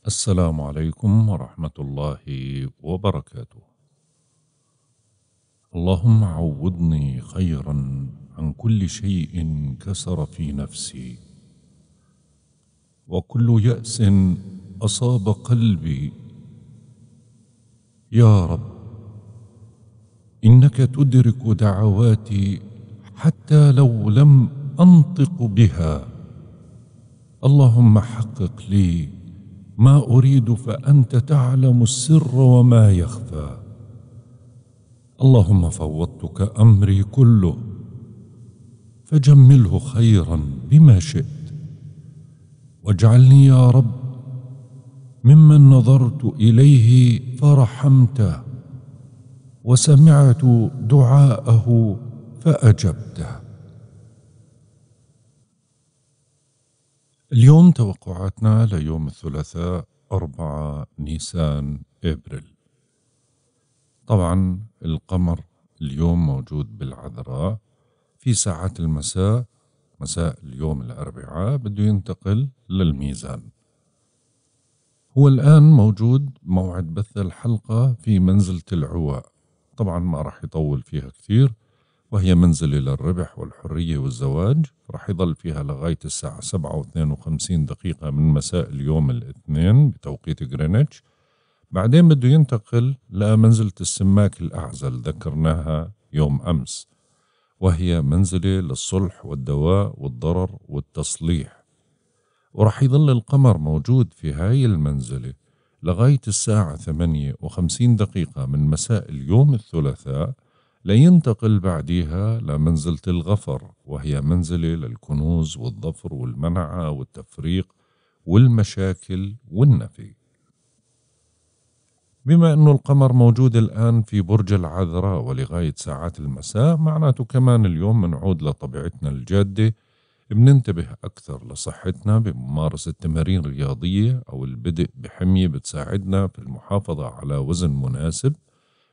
السلام عليكم ورحمة الله وبركاته. اللهم عوضني خيرا عن كل شيء كسر في نفسي، وكل يأس أصاب قلبي. يا رب، إنك تدرك دعواتي حتى لو لم أنطق بها. اللهم حقق لي ما اريد فانت تعلم السر وما يخفى اللهم فوضتك امري كله فجمله خيرا بما شئت واجعلني يا رب ممن نظرت اليه فرحمته وسمعت دعاءه فاجبته اليوم توقعاتنا ليوم الثلاثاء 4 نيسان ابريل طبعا القمر اليوم موجود بالعذراء في ساعات المساء مساء اليوم الأربعاء بده ينتقل للميزان هو الآن موجود موعد بث الحلقة في منزلة العواء طبعا ما راح يطول فيها كثير وهي منزل إلى الربح والحرية والزواج رح يظل فيها لغاية الساعة سبعة و دقيقة من مساء اليوم الاثنين بتوقيت غرينتش بعدين بده ينتقل لمنزلة السماك الأعزل ذكرناها يوم أمس وهي منزلة للصلح والدواء والضرر والتصليح ورح يظل القمر موجود في هاي المنزلة لغاية الساعة ثمانية وخمسين دقيقة من مساء اليوم الثلاثاء لينتقل بعديها لمنزلة الغفر وهي منزلة للكنوز والظفر والمنعة والتفريق والمشاكل والنفي بما أن القمر موجود الآن في برج العذراء ولغاية ساعات المساء معناته كمان اليوم منعود لطبيعتنا الجادة بننتبه أكثر لصحتنا بممارسة تمارين رياضية أو البدء بحمية بتساعدنا في المحافظة على وزن مناسب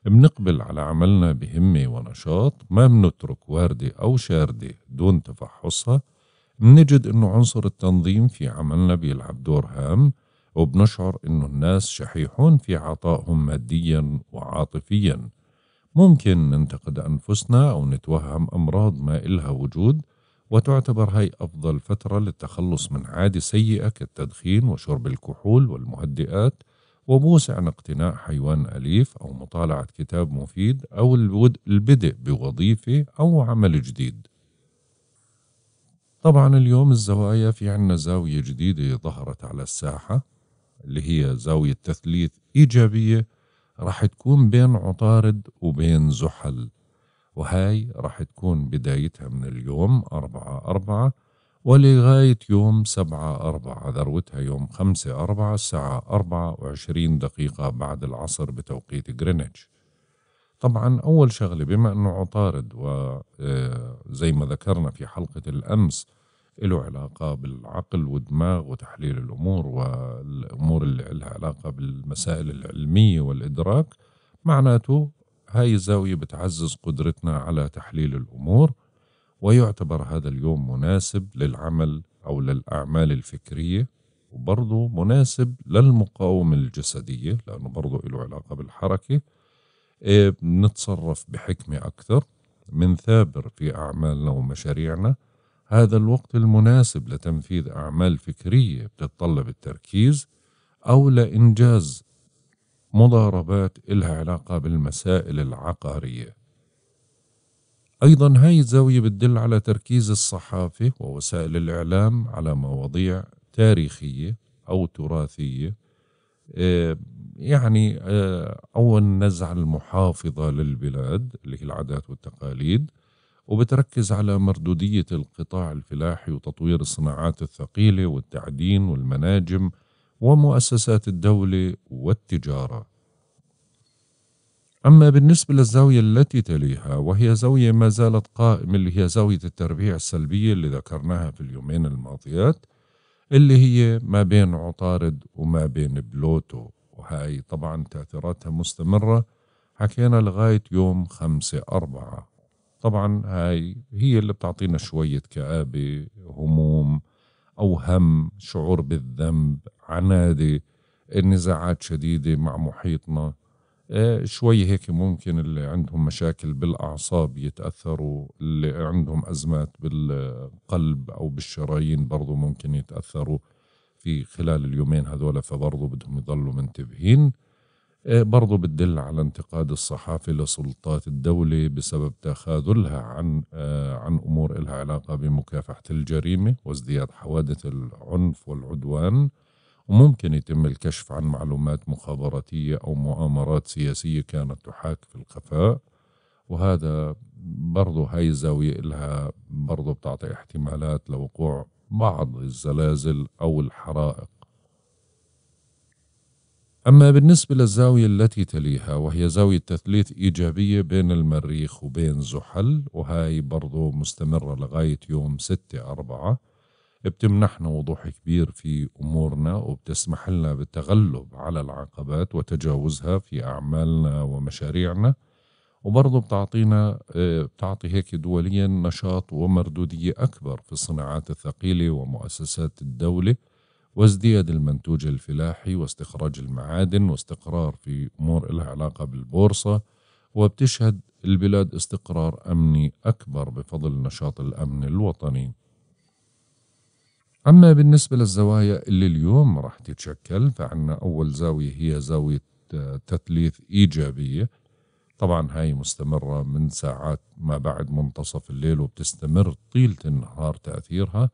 بنقبل على عملنا بهمة ونشاط ما بنترك واردة أو شاردة دون تفحصها بنجد أنه عنصر التنظيم في عملنا بيلعب دور هام وبنشعر أنه الناس شحيحون في عطائهم ماديا وعاطفيا ممكن ننتقد أنفسنا أو نتوهم أمراض ما إلها وجود وتعتبر هاي أفضل فترة للتخلص من عادة سيئة كالتدخين وشرب الكحول والمهدئات وموسع اقتناء حيوان أليف أو مطالعة كتاب مفيد أو البدء بوظيفة أو عمل جديد طبعا اليوم الزوايا في عنا زاوية جديدة ظهرت على الساحة اللي هي زاوية تثليث إيجابية راح تكون بين عطارد وبين زحل وهاي راح تكون بدايتها من اليوم أربعة أربعة ولغاية يوم سبعة أربعة ذروتها يوم خمسة أربعة الساعة أربعة وعشرين دقيقة بعد العصر بتوقيت جرينتش طبعا أول شغلة بما أنه عطارد وزي آه، ما ذكرنا في حلقة الأمس له علاقة بالعقل والدماغ وتحليل الأمور والأمور اللي لها علاقة بالمسائل العلمية والإدراك معناته هاي الزاوية بتعزز قدرتنا على تحليل الأمور ويعتبر هذا اليوم مناسب للعمل أو للأعمال الفكرية وبرضه مناسب للمقاومة الجسدية لأنه برضه له علاقة بالحركة إيه، نتصرف بحكمة أكثر من ثابر في أعمالنا ومشاريعنا هذا الوقت المناسب لتنفيذ أعمال فكرية بتتطلب التركيز أو لإنجاز مضاربات إلها علاقة بالمسائل العقارية أيضا هاي الزاوية بتدل على تركيز الصحافة ووسائل الإعلام على مواضيع تاريخية أو تراثية آه، يعني آه، أو النزعة المحافظة للبلاد اللي هي العادات والتقاليد وبتركز على مردودية القطاع الفلاحي وتطوير الصناعات الثقيلة والتعدين والمناجم ومؤسسات الدولة والتجارة أما بالنسبة للزاوية التي تليها وهي زاوية ما زالت قائمة اللي هي زاوية التربيع السلبية اللي ذكرناها في اليومين الماضيات اللي هي ما بين عطارد وما بين بلوتو وهاي طبعا تأثيراتها مستمرة حكينا لغاية يوم خمسة أربعة طبعا هاي هي اللي بتعطينا شوية كآبة هموم أو هم شعور بالذنب عنادي النزاعات شديدة مع محيطنا آه، شوي هيك ممكن اللي عندهم مشاكل بالأعصاب يتأثروا اللي عندهم أزمات بالقلب أو بالشرايين برضو ممكن يتأثروا في خلال اليومين هذول فبرضو بدهم يضلوا منتبهين آه، برضو بتدل على انتقاد الصحافة لسلطات الدولة بسبب تخاذلها عن آه، عن أمور إلها علاقة بمكافحة الجريمة وازدياد حوادث العنف والعدوان وممكن يتم الكشف عن معلومات مخابراتية أو مؤامرات سياسية كانت تحاك في الخفاء وهذا برضو هاي الزاوية إلها برضو بتعطي احتمالات لوقوع بعض الزلازل أو الحرائق أما بالنسبة للزاوية التي تليها وهي زاوية تثليث إيجابية بين المريخ وبين زحل وهاي برضو مستمرة لغاية يوم 6 أربعة بتمنحنا وضوح كبير في أمورنا وبتسمح لنا بالتغلب على العقبات وتجاوزها في أعمالنا ومشاريعنا وبرضه بتعطينا آه، بتعطي هيك دوليا نشاط ومردودية أكبر في الصناعات الثقيلة ومؤسسات الدولة وازدياد المنتوج الفلاحي واستخراج المعادن واستقرار في أمور لها علاقة بالبورصة وبتشهد البلاد استقرار أمني أكبر بفضل نشاط الأمن الوطني أما بالنسبة للزوايا اللي اليوم راح تتشكل فعنا أول زاوية هي زاوية آه، تثليث إيجابية طبعا هاي مستمرة من ساعات ما بعد منتصف الليل وبتستمر طيلة النهار تأثيرها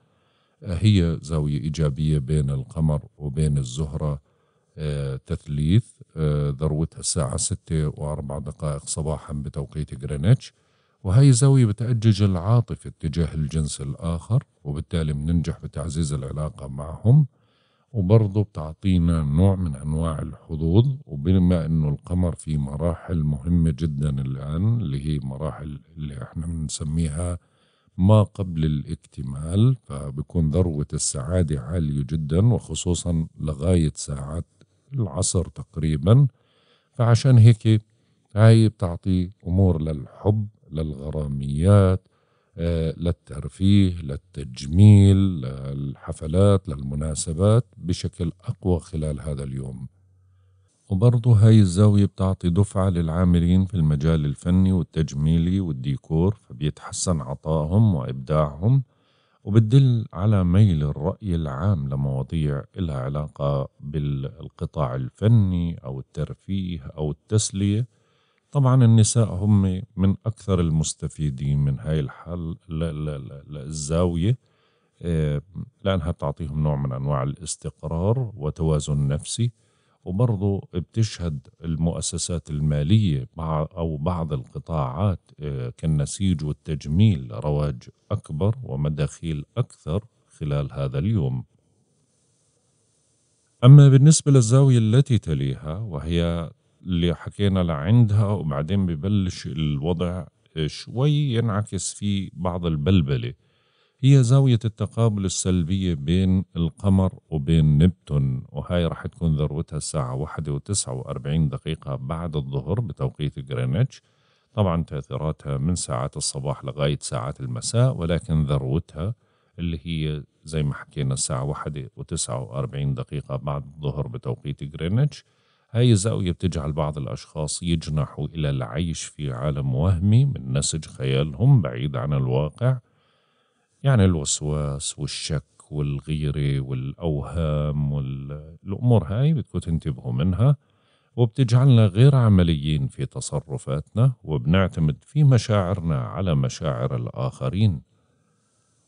آه، هي زاوية إيجابية بين القمر وبين الزهرة آه، تثليث ذروتها الساعة ستة وأربع دقائق صباحا بتوقيت غرينتش وهي زاوية بتأجج العاطفة اتجاه الجنس الآخر وبالتالي بننجح بتعزيز العلاقة معهم وبرضه بتعطينا نوع من أنواع الحظوظ وبما أنه القمر في مراحل مهمة جدا الآن اللي هي مراحل اللي احنا بنسميها ما قبل الاكتمال فبكون ذروة السعادة عالية جدا وخصوصا لغاية ساعات العصر تقريبا فعشان هيك هاي بتعطي أمور للحب للغراميات آه، للترفيه للتجميل للحفلات للمناسبات بشكل أقوى خلال هذا اليوم وبرضه هاي الزاوية بتعطي دفعة للعاملين في المجال الفني والتجميلي والديكور فبيتحسن عطائهم وإبداعهم وبتدل على ميل الرأي العام لمواضيع لها علاقة بالقطاع الفني أو الترفيه أو التسلية طبعا النساء هم من أكثر المستفيدين من هاي الحل لا لا لا لا الزاوية آه، لأنها بتعطيهم نوع من أنواع الاستقرار وتوازن نفسي وبرضه بتشهد المؤسسات المالية أو بعض القطاعات آه، كالنسيج والتجميل رواج أكبر ومداخيل أكثر خلال هذا اليوم أما بالنسبة للزاوية التي تليها وهي اللي حكينا لعندها وبعدين ببلش الوضع شوي ينعكس فيه بعض البلبلة هي زاوية التقابل السلبية بين القمر وبين نبتون وهاي رح تكون ذروتها الساعة واحدة وتسعة وأربعين دقيقة بعد الظهر بتوقيت غرينتش طبعا تأثيراتها من ساعات الصباح لغاية ساعات المساء ولكن ذروتها اللي هي زي ما حكينا الساعة واحدة وتسعة وأربعين دقيقة بعد الظهر بتوقيت غرينتش هاي الزاوية بتجعل بعض الأشخاص يجنحوا إلى العيش في عالم وهمي من نسج خيالهم بعيد عن الواقع يعني الوسواس والشك والغيرة والأوهام والأمور هاي بدكم تنتبهوا منها وبتجعلنا غير عمليين في تصرفاتنا وبنعتمد في مشاعرنا على مشاعر الآخرين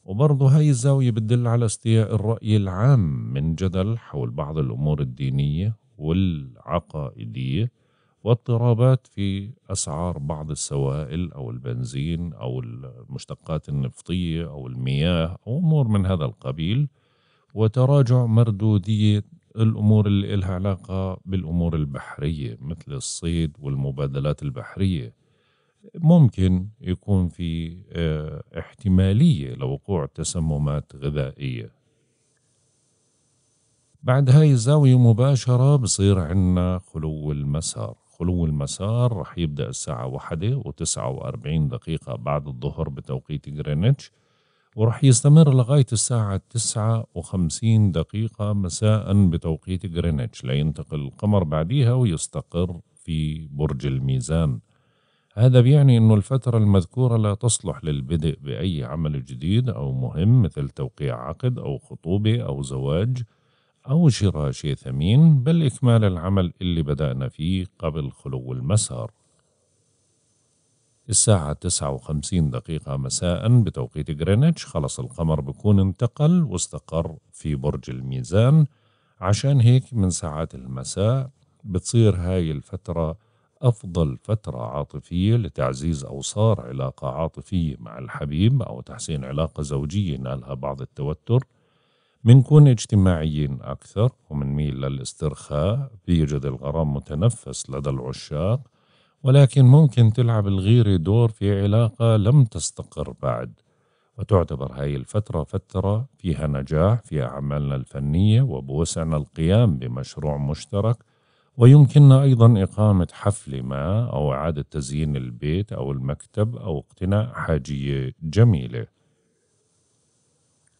وبرضه هاي الزاوية بتدل على استياء الرأي العام من جدل حول بعض الأمور الدينية والعقائدية واضطرابات في أسعار بعض السوائل أو البنزين أو المشتقات النفطية أو المياه أو أمور من هذا القبيل وتراجع مردودية الأمور اللي إلها علاقة بالأمور البحرية مثل الصيد والمبادلات البحرية ممكن يكون في آه، احتمالية لوقوع تسممات غذائية بعد هاي الزاوية مباشرة بصير عنا خلو المسار خلو المسار رح يبدأ الساعة واحدة وتسعة وأربعين دقيقة بعد الظهر بتوقيت غرينتش ورح يستمر لغاية الساعة تسعة وخمسين دقيقة مساء بتوقيت غرينتش لينتقل القمر بعديها ويستقر في برج الميزان هذا بيعني أن الفترة المذكورة لا تصلح للبدء بأي عمل جديد أو مهم مثل توقيع عقد أو خطوبة أو زواج أو شراء شيء ثمين بل إكمال العمل اللي بدأنا فيه قبل خلو المسار الساعة تسعة وخمسين دقيقة مساء بتوقيت جرينتش خلص القمر بكون انتقل واستقر في برج الميزان عشان هيك من ساعات المساء بتصير هاي الفترة أفضل فترة عاطفية لتعزيز أوصار علاقة عاطفية مع الحبيب أو تحسين علاقة زوجية نالها بعض التوتر بنكون اجتماعيين أكثر ومنميل للاسترخاء بيوجد الغرام متنفس لدى العشاق ولكن ممكن تلعب الغيرة دور في علاقة لم تستقر بعد وتعتبر هاي الفترة فترة فيها نجاح في أعمالنا الفنية وبوسعنا القيام بمشروع مشترك ويمكننا أيضا إقامة حفل ما أو إعادة تزيين البيت أو المكتب أو اقتناء حاجية جميلة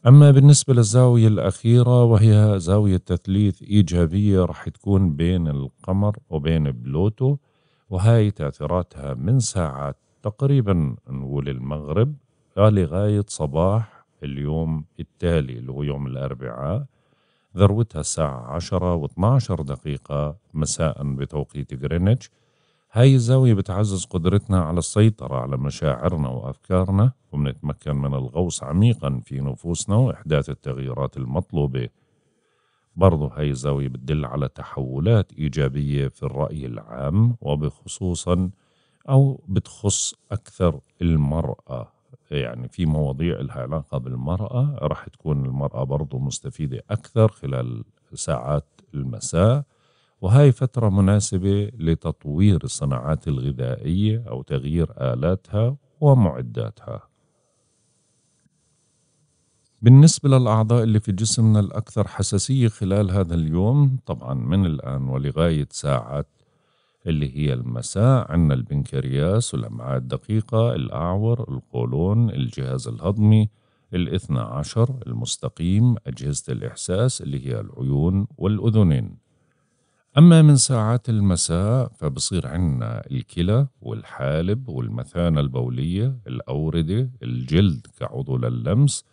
أما بالنسبة للزاوية الأخيرة وهي زاوية تثليث إيجابية رح تكون بين القمر وبين بلوتو وهاي تأثيراتها من ساعات تقريبا نقول المغرب لغاية صباح اليوم التالي اللي هو يوم الأربعاء ذروتها الساعة 10 و 12 دقيقة مساء بتوقيت غرينتش هاي الزاوية بتعزز قدرتنا على السيطرة على مشاعرنا وأفكارنا وبنتمكن من الغوص عميقا في نفوسنا وإحداث التغييرات المطلوبة برضو هاي الزاوية بتدل على تحولات إيجابية في الرأي العام وبخصوصا أو بتخص أكثر المرأة يعني في مواضيع لها علاقة بالمرأة راح تكون المرأة برضو مستفيدة أكثر خلال ساعات المساء وهي فترة مناسبة لتطوير الصناعات الغذائية أو تغيير آلاتها ومعداتها بالنسبة للأعضاء اللي في جسمنا الأكثر حساسية خلال هذا اليوم طبعا من الآن ولغاية ساعة اللي هي المساء عندنا البنكرياس والأمعاء الدقيقة الأعور القولون الجهاز الهضمي الاثنى عشر المستقيم أجهزة الإحساس اللي هي العيون والأذنين أما من ساعات المساء فبصير عنا الكلى والحالب والمثانة البولية الأوردة الجلد كعضو للمس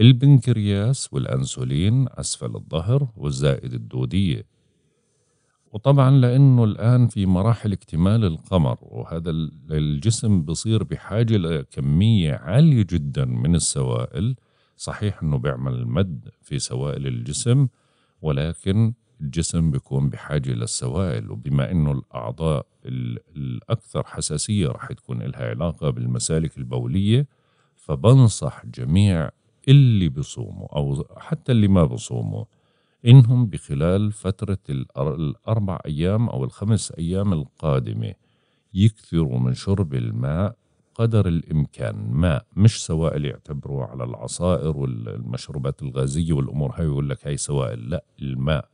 البنكرياس والأنسولين أسفل الظهر والزائد الدودية وطبعا لأنه الآن في مراحل اكتمال القمر وهذا الجسم بصير بحاجة لكمية عالية جدا من السوائل صحيح أنه بيعمل مد في سوائل الجسم ولكن الجسم بيكون بحاجه للسوائل وبما انه الاعضاء الاكثر حساسيه رح تكون لها علاقه بالمسالك البوليه فبنصح جميع اللي بصوموا او حتى اللي ما بصوموا انهم بخلال فتره الاربع ايام او الخمس ايام القادمه يكثروا من شرب الماء قدر الامكان ماء مش سوائل يعتبروا على العصائر والمشروبات الغازيه والامور هاي يقول لك هاي سوائل لا الماء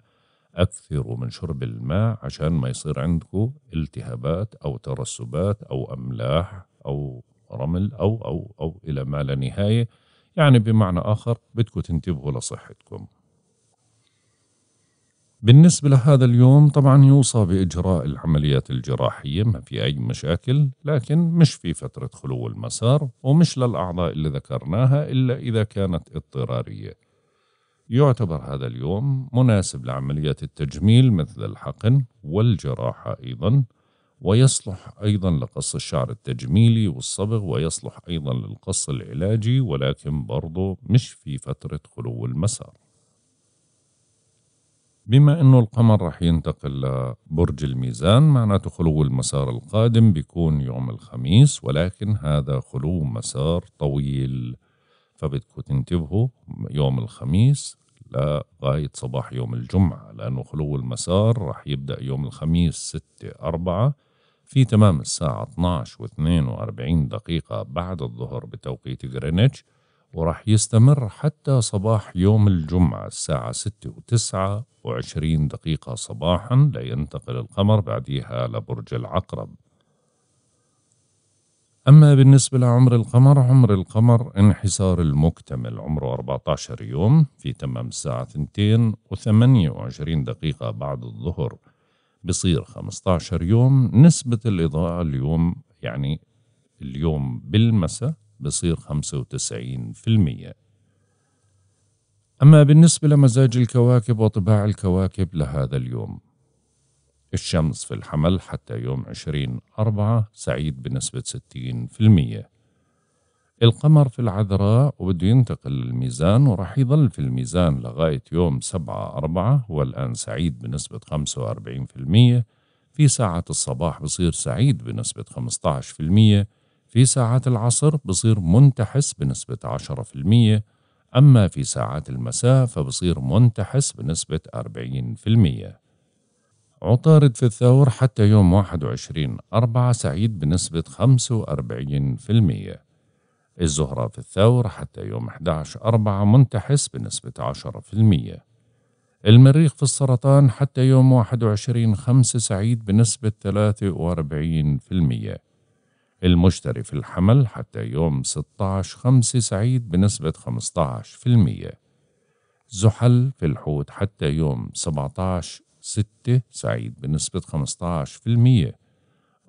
أكثروا من شرب الماء عشان ما يصير عندكم التهابات أو ترسبات أو أملاح أو رمل أو أو أو إلى ما لا نهاية يعني بمعنى آخر بدكم تنتبهوا لصحتكم بالنسبة لهذا اليوم طبعا يوصى بإجراء العمليات الجراحية ما في أي مشاكل لكن مش في فترة خلو المسار ومش للأعضاء اللي ذكرناها إلا إذا كانت اضطرارية يعتبر هذا اليوم مناسب لعمليات التجميل مثل الحقن والجراحة أيضا ويصلح أيضا لقص الشعر التجميلي والصبغ ويصلح أيضا للقص العلاجي ولكن برضو مش في فترة خلو المسار بما أنه القمر رح ينتقل لبرج الميزان معناته خلو المسار القادم بيكون يوم الخميس ولكن هذا خلو مسار طويل فبدكم تنتبهوا يوم الخميس لغاية صباح يوم الجمعة لأنه خلو المسار رح يبدأ يوم الخميس ستة أربعة في تمام الساعة 12 و 42 دقيقة بعد الظهر بتوقيت غرينتش ورح يستمر حتى صباح يوم الجمعة الساعة 6 و 29 دقيقة صباحا لينتقل القمر بعديها لبرج العقرب أما بالنسبة لعمر القمر عمر القمر انحسار المكتمل عمره 14 يوم في تمام الساعة 2 و28 دقيقة بعد الظهر بصير 15 يوم نسبة الإضاءة اليوم يعني اليوم بالمساء بصير 95% أما بالنسبة لمزاج الكواكب وطباع الكواكب لهذا اليوم الشمس في الحمل حتى يوم 20 أربعة سعيد بنسبة 60% القمر في العذراء وبده ينتقل للميزان وراح يظل في الميزان لغاية يوم سبعة أربعة هو الآن سعيد بنسبة 45% في ساعة الصباح بصير سعيد بنسبة 15% في ساعات العصر بصير منتحس بنسبة 10% أما في ساعات المساء فبصير منتحس بنسبة 40% عطارد في الثور حتى يوم 21 أربعة سعيد بنسبة 45% الزهرة في الثور حتى يوم 11 أربعة منتحس بنسبة 10% المريخ في السرطان حتى يوم 21 خمسة سعيد بنسبة 43% المشتري في الحمل حتى يوم 16 خمسة سعيد بنسبة 15% زحل في الحوت حتى يوم 17 ستة سعيد بنسبة 15%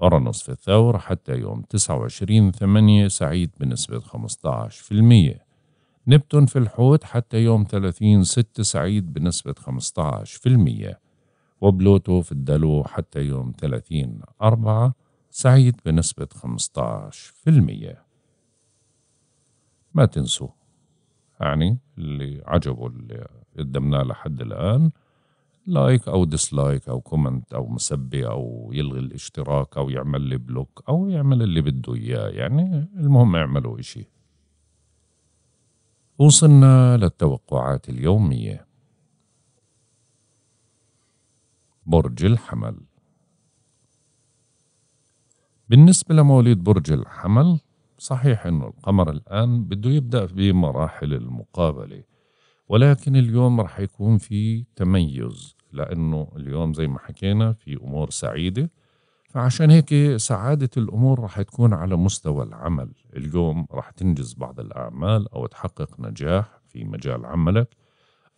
أرنس في الثور حتى يوم 29 8 سعيد بنسبة 15% نبتون في الحوت حتى يوم 30 6 سعيد بنسبة 15% وبلوتو في الدلو حتى يوم 30 4 سعيد بنسبة 15% ما تنسوا يعني اللي عجبوا اللي قدمناه لحد الآن لايك او ديسلايك او كومنت او مسبي او يلغي الاشتراك او يعمل لي بلوك او يعمل اللي بده اياه يعني المهم اعملوا اشي وصلنا للتوقعات اليومية برج الحمل بالنسبة لمواليد برج الحمل صحيح أنه القمر الآن بده يبدأ بمراحل المقابلة ولكن اليوم رح يكون في تميز لأنه اليوم زي ما حكينا في أمور سعيدة فعشان هيك سعادة الأمور رح تكون على مستوى العمل اليوم رح تنجز بعض الأعمال أو تحقق نجاح في مجال عملك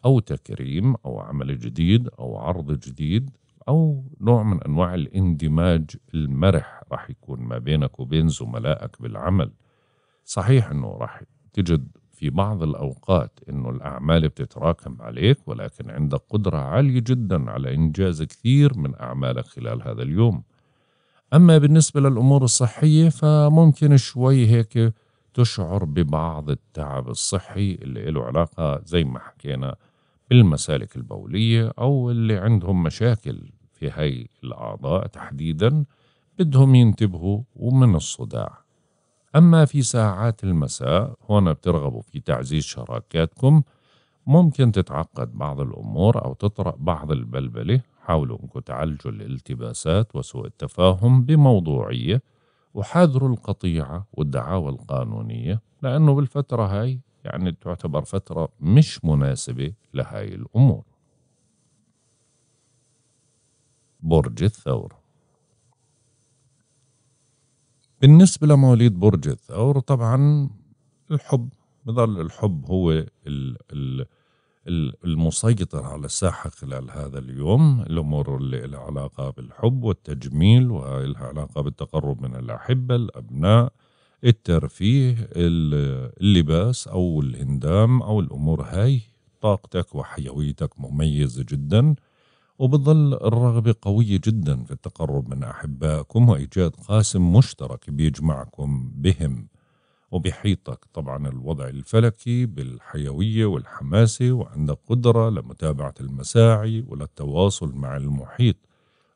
أو تكريم أو عمل جديد أو عرض جديد أو نوع من أنواع الاندماج المرح راح يكون ما بينك وبين زملائك بالعمل صحيح أنه راح تجد في بعض الأوقات أنه الأعمال بتتراكم عليك ولكن عندك قدرة عالية جدا على إنجاز كثير من أعمالك خلال هذا اليوم أما بالنسبة للأمور الصحية فممكن شوي هيك تشعر ببعض التعب الصحي اللي له علاقة زي ما حكينا بالمسالك البولية أو اللي عندهم مشاكل في هاي الأعضاء تحديدا بدهم ينتبهوا ومن الصداع أما في ساعات المساء هنا بترغبوا في تعزيز شراكاتكم ممكن تتعقد بعض الأمور أو تطرأ بعض البلبلة حاولوا أنكم تعالجوا الالتباسات وسوء التفاهم بموضوعية وحاذروا القطيعة والدعاوى القانونية لأنه بالفترة هاي يعني تعتبر فترة مش مناسبة لهاي الأمور برج الثور بالنسبة لمواليد برج الثور طبعا الحب بظل الحب هو المسيطر على الساحة خلال هذا اليوم الأمور اللي لها علاقة بالحب والتجميل ولها علاقة بالتقرب من الأحبة الأبناء الترفيه اللباس أو الهندام أو الأمور هاي طاقتك وحيويتك مميزة جدا وبتظل الرغبة قوية جدا في التقرب من أحبائكم وإيجاد قاسم مشترك بيجمعكم بهم وبيحيطك طبعا الوضع الفلكي بالحيوية والحماسة وعندك قدرة لمتابعة المساعي وللتواصل مع المحيط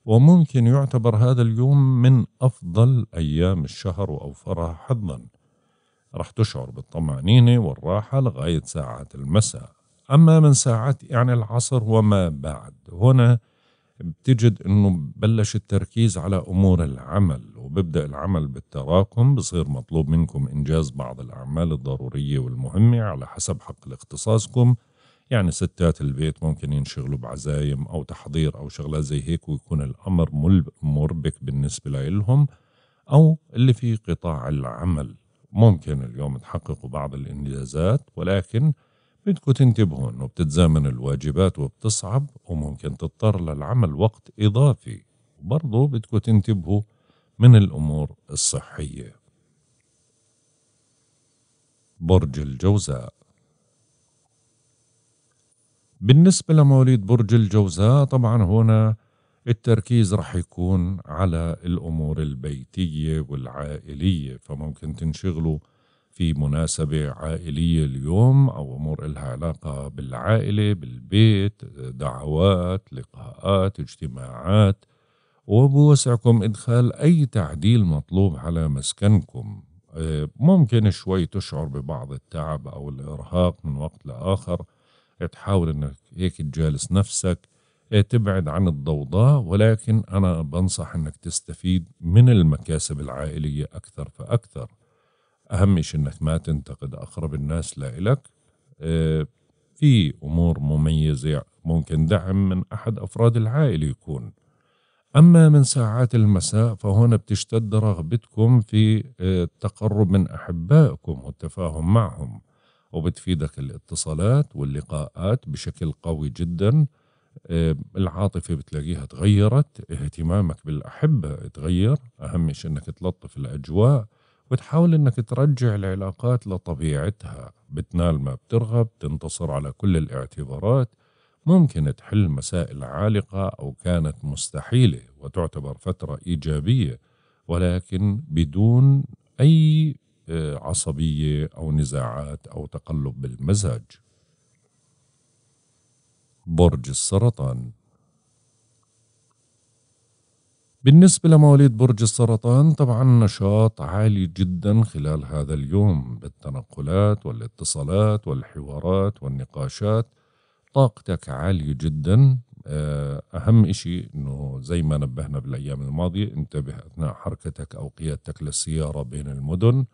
وممكن يعتبر هذا اليوم من أفضل أيام الشهر وأوفرها حظا رح تشعر بالطمأنينة والراحة لغاية ساعات المساء أما من ساعات يعني العصر وما بعد هنا بتجد أنه بلش التركيز على أمور العمل وببدأ العمل بالتراكم بصير مطلوب منكم إنجاز بعض الأعمال الضرورية والمهمة على حسب حق اختصاصكم يعني ستات البيت ممكن ينشغلوا بعزايم أو تحضير أو شغلة زي هيك ويكون الأمر مربك بالنسبة لهم أو اللي في قطاع العمل ممكن اليوم تحققوا بعض الإنجازات ولكن بدكم تنتبهوا انه بتتزامن الواجبات وبتصعب وممكن تضطر للعمل وقت اضافي برضو بدكم تنتبهوا من الامور الصحيه برج الجوزاء بالنسبة لمواليد برج الجوزاء طبعا هنا التركيز رح يكون على الأمور البيتية والعائلية فممكن تنشغلوا في مناسبة عائلية اليوم أو أمور إلها علاقة بالعائلة بالبيت دعوات لقاءات اجتماعات وبوسعكم إدخال أي تعديل مطلوب على مسكنكم آه، ممكن شوي تشعر ببعض التعب أو الإرهاق من وقت لآخر تحاول أنك هيك تجالس نفسك آه، تبعد عن الضوضاء ولكن أنا بنصح أنك تستفيد من المكاسب العائلية أكثر فأكثر اهم شيء انك ما تنتقد اقرب الناس لإلك آه، في امور مميزه ممكن دعم من احد افراد العائله يكون اما من ساعات المساء فهنا بتشتد رغبتكم في التقرب آه، من احبائكم والتفاهم معهم وبتفيدك الاتصالات واللقاءات بشكل قوي جدا آه، العاطفة بتلاقيها تغيرت اهتمامك بالأحبة تغير أهم شيء أنك تلطف الأجواء بتحاول انك ترجع العلاقات لطبيعتها بتنال ما بترغب تنتصر على كل الاعتبارات ممكن تحل مسائل عالقة أو كانت مستحيلة وتعتبر فترة إيجابية ولكن بدون أي آه، عصبية أو نزاعات أو تقلب بالمزاج برج السرطان بالنسبة لمواليد برج السرطان طبعا نشاط عالي جدا خلال هذا اليوم بالتنقلات والاتصالات والحوارات والنقاشات طاقتك عالية جدا آه، أهم إشي أنه زي ما نبهنا بالأيام الماضية انتبه أثناء حركتك أو قيادتك للسيارة بين المدن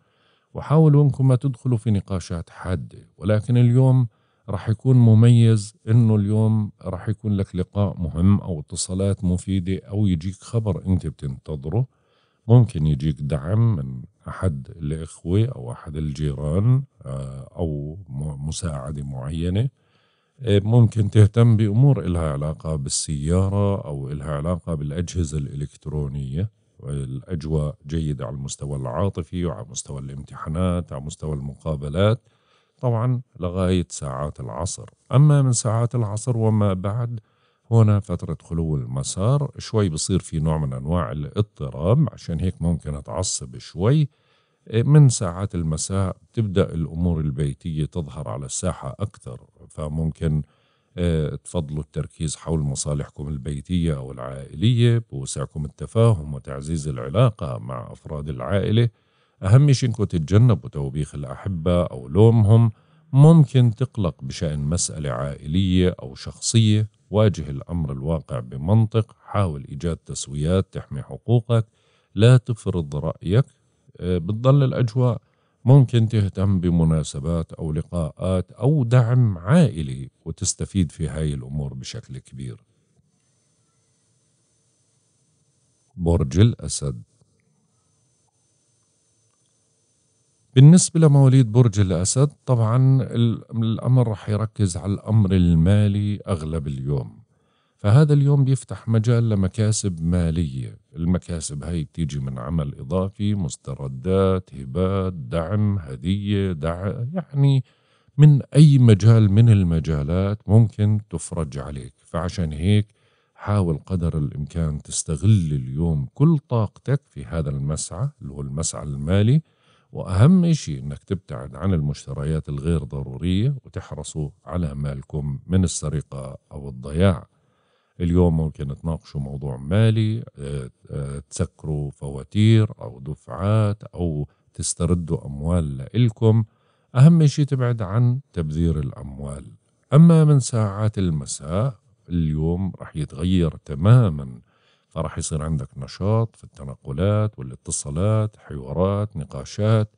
وحاولوا أنكم ما تدخلوا في نقاشات حادة ولكن اليوم رح يكون مميز انه اليوم رح يكون لك لقاء مهم او اتصالات مفيده او يجيك خبر انت بتنتظره ممكن يجيك دعم من احد الاخوه او احد الجيران آه، او مساعده معينه آه، ممكن تهتم بامور إلها علاقه بالسياره او إلها علاقه بالاجهزه الالكترونيه الاجواء جيده على المستوى العاطفي وعلى مستوى الامتحانات على مستوى المقابلات طبعا لغاية ساعات العصر أما من ساعات العصر وما بعد هنا فترة خلو المسار شوي بصير في نوع من أنواع الاضطراب عشان هيك ممكن أتعصب شوي من ساعات المساء تبدأ الأمور البيتية تظهر على الساحة أكثر فممكن آه، تفضلوا التركيز حول مصالحكم البيتية أو العائلية بوسعكم التفاهم وتعزيز العلاقة مع أفراد العائلة أهم شيء إنكم تتجنبوا توبيخ الأحبة أو لومهم ممكن تقلق بشأن مسألة عائلية أو شخصية واجه الأمر الواقع بمنطق حاول إيجاد تسويات تحمي حقوقك لا تفرض رأيك آه، بتضل الأجواء ممكن تهتم بمناسبات أو لقاءات أو دعم عائلي وتستفيد في هاي الأمور بشكل كبير برج الأسد بالنسبة لمواليد برج الأسد طبعا الأمر رح يركز على الأمر المالي أغلب اليوم فهذا اليوم بيفتح مجال لمكاسب مالية المكاسب هاي بتيجي من عمل إضافي مستردات هبات دعم هدية دع يعني من أي مجال من المجالات ممكن تفرج عليك فعشان هيك حاول قدر الإمكان تستغل اليوم كل طاقتك في هذا المسعى اللي هو المسعى المالي واهم شيء انك تبتعد عن المشتريات الغير ضروريه وتحرصوا على مالكم من السرقه او الضياع اليوم ممكن تناقشوا موضوع مالي آه، آه، تسكروا فواتير او دفعات او تستردوا اموال لإلكم اهم شيء تبعد عن تبذير الاموال اما من ساعات المساء اليوم رح يتغير تماما فراح يصير عندك نشاط في التنقلات والاتصالات حوارات نقاشات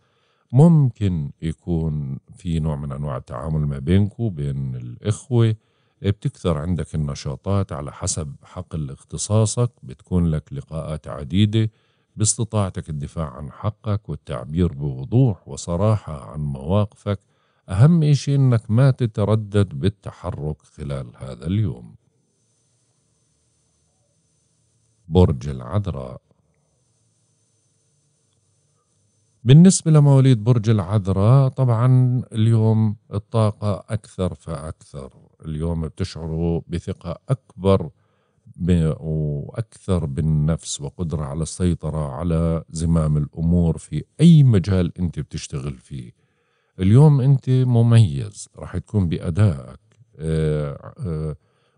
ممكن يكون في نوع من أنواع التعامل ما بينك وبين الإخوة بتكثر عندك النشاطات على حسب حقل اختصاصك بتكون لك لقاءات عديدة باستطاعتك الدفاع عن حقك والتعبير بوضوح وصراحة عن مواقفك أهم شيء أنك ما تتردد بالتحرك خلال هذا اليوم برج العذراء بالنسبة لمواليد برج العذراء طبعا اليوم الطاقة أكثر فأكثر اليوم بتشعروا بثقة أكبر وأكثر بالنفس وقدرة على السيطرة على زمام الأمور في أي مجال أنت بتشتغل فيه اليوم أنت مميز راح تكون بأدائك آه، آه،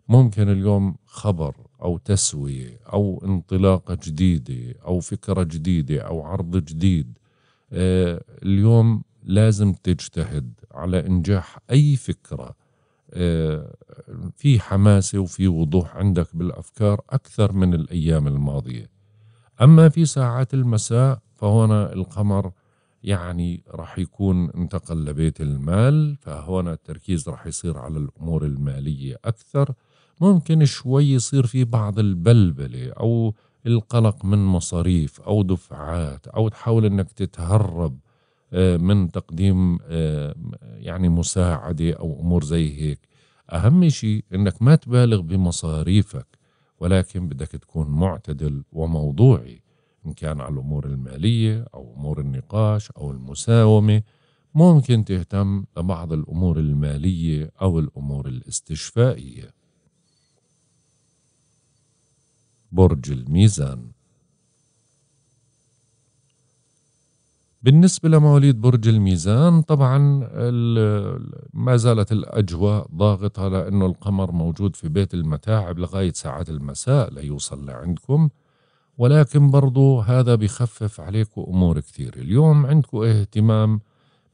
ممكن اليوم خبر أو تسوية أو انطلاقة جديدة أو فكرة جديدة أو عرض جديد آه، اليوم لازم تجتهد على إنجاح أي فكرة آه، في حماسة وفي وضوح عندك بالأفكار أكثر من الأيام الماضية أما في ساعات المساء فهنا القمر يعني راح يكون انتقل لبيت المال فهنا التركيز راح يصير على الأمور المالية أكثر ممكن شوي يصير في بعض البلبلة أو القلق من مصاريف أو دفعات أو تحاول أنك تتهرب آه، من تقديم آه، يعني مساعدة أو أمور زي هيك أهم شيء أنك ما تبالغ بمصاريفك ولكن بدك تكون معتدل وموضوعي إن كان على الأمور المالية أو أمور النقاش أو المساومة ممكن تهتم ببعض الأمور المالية أو الأمور الاستشفائية برج الميزان بالنسبة لمواليد برج الميزان طبعا ما زالت الأجواء ضاغطة لأنه القمر موجود في بيت المتاعب لغاية ساعات المساء ليوصل لعندكم ولكن برضو هذا بخفف عليكم أمور كثير اليوم عندكم اهتمام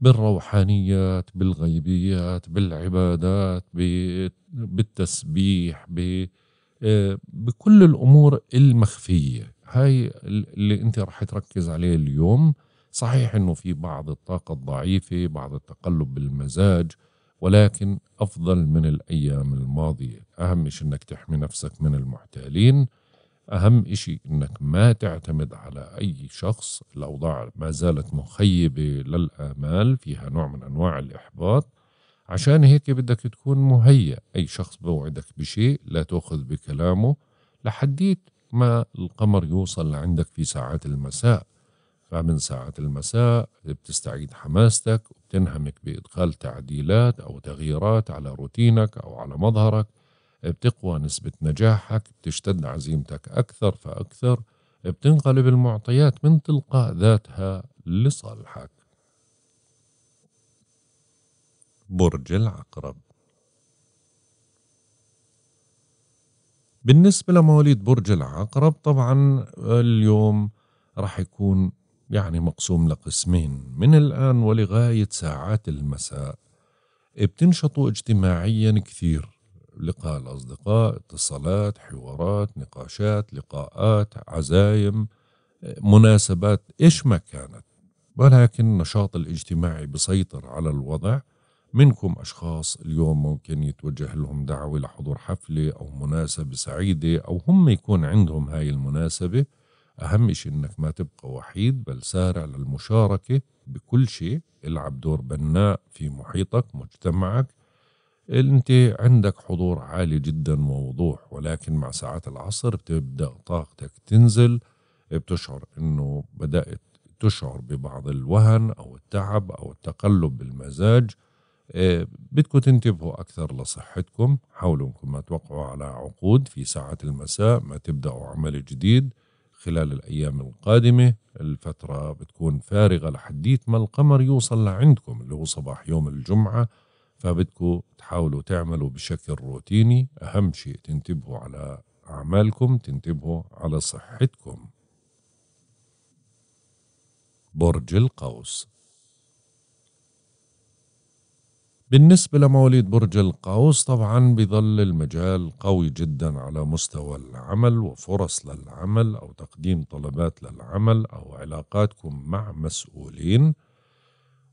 بالروحانيات بالغيبيات بالعبادات بالتسبيح بالتسبيح آه، بكل الامور المخفيه هاي اللي انت رح تركز عليه اليوم صحيح انه في بعض الطاقه الضعيفه بعض التقلب بالمزاج ولكن افضل من الايام الماضيه اهم شيء انك تحمي نفسك من المحتالين اهم شيء انك ما تعتمد على اي شخص الاوضاع ما زالت مخيبه للامال فيها نوع من انواع الاحباط عشان هيك بدك تكون مهيأ أي شخص بوعدك بشيء لا تأخذ بكلامه لحديت ما القمر يوصل لعندك في ساعات المساء فمن ساعات المساء بتستعيد حماستك وبتنهمك بإدخال تعديلات أو تغييرات على روتينك أو على مظهرك بتقوى نسبة نجاحك بتشتد عزيمتك أكثر فأكثر بتنقلب المعطيات من تلقاء ذاتها لصالحك برج العقرب بالنسبة لمواليد برج العقرب طبعا اليوم راح يكون يعني مقسوم لقسمين من الآن ولغاية ساعات المساء بتنشطوا اجتماعيا كثير لقاء الأصدقاء اتصالات حوارات نقاشات لقاءات عزايم مناسبات إيش ما كانت ولكن النشاط الاجتماعي بيسيطر على الوضع منكم أشخاص اليوم ممكن يتوجه لهم دعوة لحضور حفلة أو مناسبة سعيدة أو هم يكون عندهم هاي المناسبة أهم شيء إنك ما تبقى وحيد بل سارع للمشاركة بكل شيء العب دور بناء في محيطك مجتمعك أنت عندك حضور عالي جدا ووضوح ولكن مع ساعات العصر بتبدأ طاقتك تنزل بتشعر إنه بدأت تشعر ببعض الوهن أو التعب أو التقلب بالمزاج إيه، بدكم تنتبهوا أكثر لصحتكم حاولوا أنكم ما توقعوا على عقود في ساعة المساء ما تبدأوا عمل جديد خلال الأيام القادمة الفترة بتكون فارغة لحديت ما القمر يوصل لعندكم اللي هو صباح يوم الجمعة فبدكم تحاولوا تعملوا بشكل روتيني أهم شيء تنتبهوا على أعمالكم تنتبهوا على صحتكم برج القوس بالنسبة لمواليد برج القوس طبعا بظل المجال قوي جدا على مستوى العمل وفرص للعمل أو تقديم طلبات للعمل أو علاقاتكم مع مسؤولين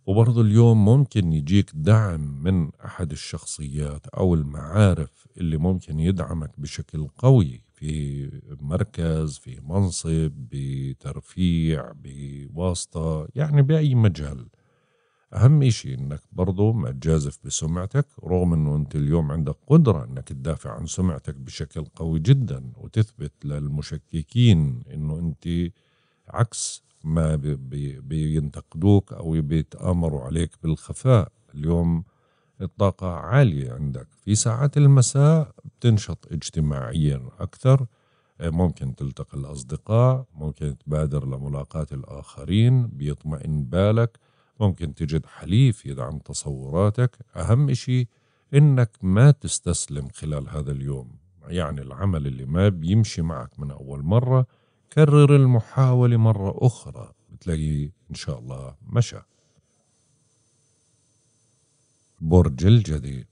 وبرضه اليوم ممكن يجيك دعم من أحد الشخصيات أو المعارف اللي ممكن يدعمك بشكل قوي في مركز في منصب بترفيع بواسطة يعني بأي مجال اهم شيء انك برضه ما تجازف بسمعتك رغم انه انت اليوم عندك قدرة انك تدافع عن سمعتك بشكل قوي جدا وتثبت للمشككين انه انت عكس ما بي بي بينتقدوك او بيتآمروا عليك بالخفاء اليوم الطاقة عالية عندك في ساعات المساء بتنشط اجتماعيا أكثر ممكن تلتقي الأصدقاء ممكن تبادر لملاقاة الآخرين بيطمئن بالك ممكن تجد حليف يدعم تصوراتك أهم شيء إنك ما تستسلم خلال هذا اليوم يعني العمل اللي ما بيمشي معك من أول مرة كرر المحاولة مرة أخرى بتلاقي إن شاء الله مشى برج الجديد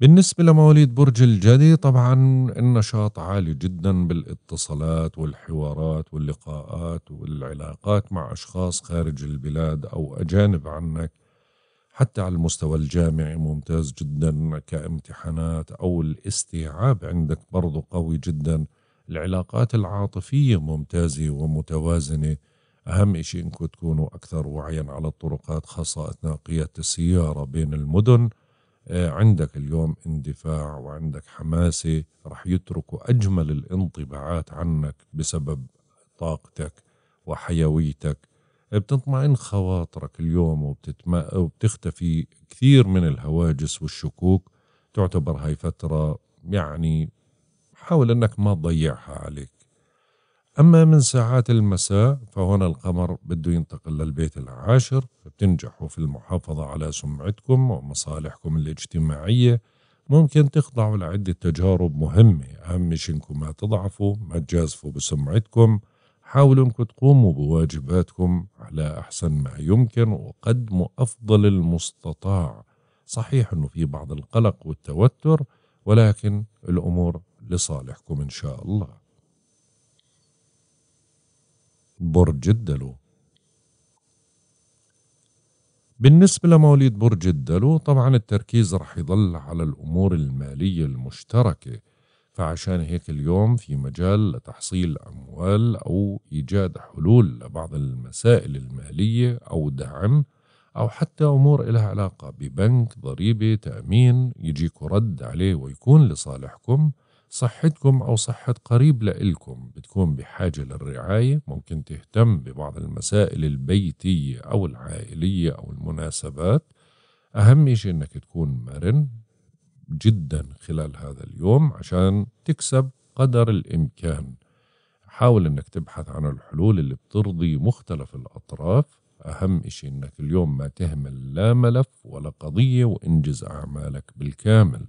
بالنسبة لمواليد برج الجدي طبعا النشاط عالي جدا بالاتصالات والحوارات واللقاءات والعلاقات مع أشخاص خارج البلاد أو أجانب عنك حتى على المستوى الجامعي ممتاز جدا كامتحانات أو الاستيعاب عندك برضو قوي جدا العلاقات العاطفية ممتازة ومتوازنة أهم شيء إنكم تكونوا أكثر وعيا على الطرقات خاصة أثناء قيادة السيارة بين المدن آه، عندك اليوم اندفاع وعندك حماسة رح يتركوا أجمل الانطباعات عنك بسبب طاقتك وحيويتك آه، بتطمئن خواطرك اليوم وبتتم... وبتختفي كثير من الهواجس والشكوك تعتبر هاي فترة يعني حاول أنك ما تضيعها عليك أما من ساعات المساء فهنا القمر بده ينتقل للبيت العاشر بتنجحوا في المحافظة على سمعتكم ومصالحكم الاجتماعية ممكن تخضعوا لعدة تجارب مهمة أهم شيء إنكم ما تضعفوا ما تجازفوا بسمعتكم حاولوا إنكم تقوموا بواجباتكم على أحسن ما يمكن وقدموا أفضل المستطاع صحيح إنه في بعض القلق والتوتر ولكن الأمور لصالحكم إن شاء الله برج الدلو بالنسبة لمواليد برج الدلو طبعا التركيز رح يضل على الأمور المالية المشتركة فعشان هيك اليوم في مجال لتحصيل أموال أو إيجاد حلول لبعض المسائل المالية أو دعم أو حتى أمور إلها علاقة ببنك ضريبة تأمين يجيكوا رد عليه ويكون لصالحكم صحتكم أو صحة قريب لإلكم بتكون بحاجة للرعاية ممكن تهتم ببعض المسائل البيتية أو العائلية أو المناسبات أهم شيء أنك تكون مرن جدا خلال هذا اليوم عشان تكسب قدر الإمكان حاول أنك تبحث عن الحلول اللي بترضي مختلف الأطراف أهم شيء أنك اليوم ما تهمل لا ملف ولا قضية وإنجز أعمالك بالكامل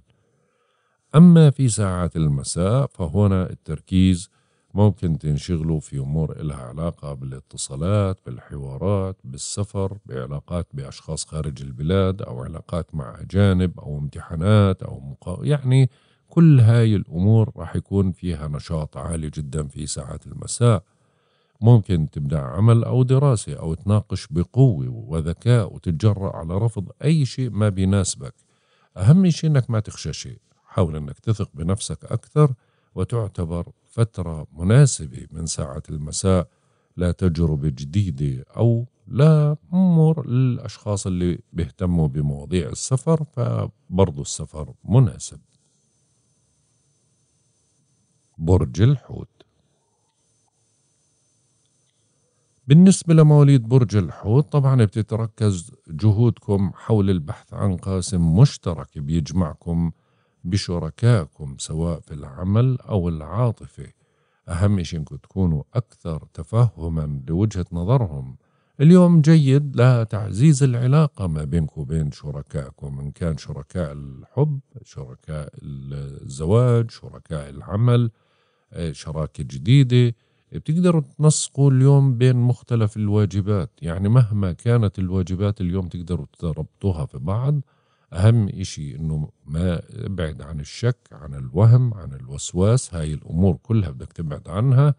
أما في ساعات المساء فهنا التركيز ممكن تنشغلوا في أمور إلها علاقة بالاتصالات بالحوارات بالسفر بعلاقات بأشخاص خارج البلاد أو علاقات مع أجانب أو امتحانات أو مقا... يعني كل هاي الأمور راح يكون فيها نشاط عالي جدا في ساعات المساء ممكن تبدأ عمل أو دراسة أو تناقش بقوة وذكاء وتتجرأ على رفض أي شيء ما بيناسبك أهم شيء أنك ما تخشى شيء حاول أنك تثق بنفسك أكثر وتعتبر فترة مناسبة من ساعة المساء لا تجربه جديدة أو لا امور الأشخاص اللي بيهتموا بمواضيع السفر فبرضو السفر مناسب برج الحوت بالنسبة لمواليد برج الحوت طبعا بتتركز جهودكم حول البحث عن قاسم مشترك بيجمعكم بشركائكم سواء في العمل أو العاطفة أهم شيء أنكم تكونوا أكثر تفهما لوجهة نظرهم اليوم جيد لتعزيز العلاقة ما بينكم وبين شركائكم إن كان شركاء الحب شركاء الزواج شركاء العمل آه، شراكة جديدة بتقدروا تنسقوا اليوم بين مختلف الواجبات يعني مهما كانت الواجبات اليوم تقدروا تربطوها في بعض أهم إشي إنه ما ابعد عن الشك عن الوهم عن الوسواس هاي الأمور كلها بدك تبعد عنها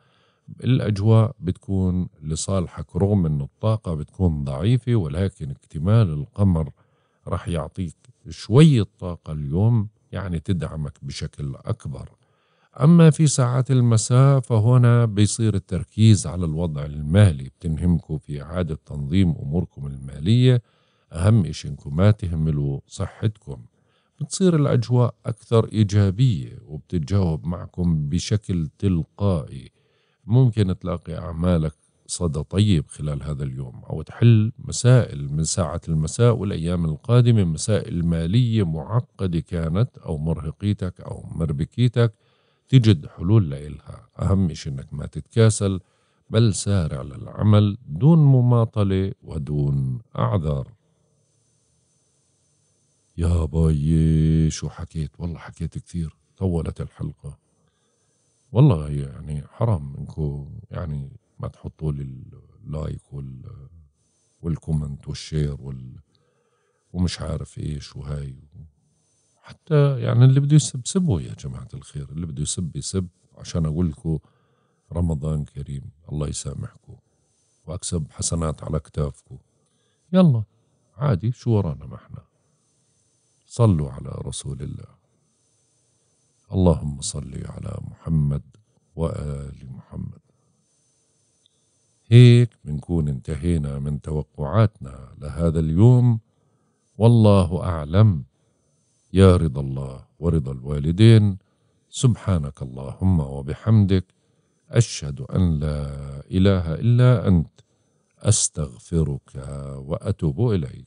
الأجواء بتكون لصالحك رغم إنه الطاقة بتكون ضعيفة ولكن اكتمال القمر راح يعطيك شوية طاقة اليوم يعني تدعمك بشكل أكبر أما في ساعات المساء فهنا بيصير التركيز على الوضع المالي بتنهمكم في إعادة تنظيم أموركم المالية أهم إشي إنكم ما تهملوا صحتكم بتصير الأجواء أكثر إيجابية وبتتجاوب معكم بشكل تلقائي ممكن تلاقي أعمالك صدى طيب خلال هذا اليوم أو تحل مسائل من ساعة المساء والأيام القادمة مسائل مالية معقدة كانت أو مرهقيتك أو مربكيتك تجد حلول لإلها أهم شيء أنك ما تتكاسل بل سارع للعمل دون مماطلة ودون أعذار يا باي شو حكيت والله حكيت كثير طولت الحلقة والله يعني حرام انكم يعني ما تحطوا لي اللايك وال والكومنت والشير وال ومش عارف ايش وهاي حتى يعني اللي بده يسب سبه يا جماعة الخير اللي بده يسب يسب عشان أقول لكم رمضان كريم الله يسامحكم وأكسب حسنات على كتافكم يلا عادي شو ورانا ما احنا صلوا على رسول الله اللهم صل على محمد وآل محمد هيك بنكون انتهينا من توقعاتنا لهذا اليوم والله أعلم يا رضا الله ورضا الوالدين سبحانك اللهم وبحمدك أشهد أن لا إله إلا أنت أستغفرك وأتوب إليك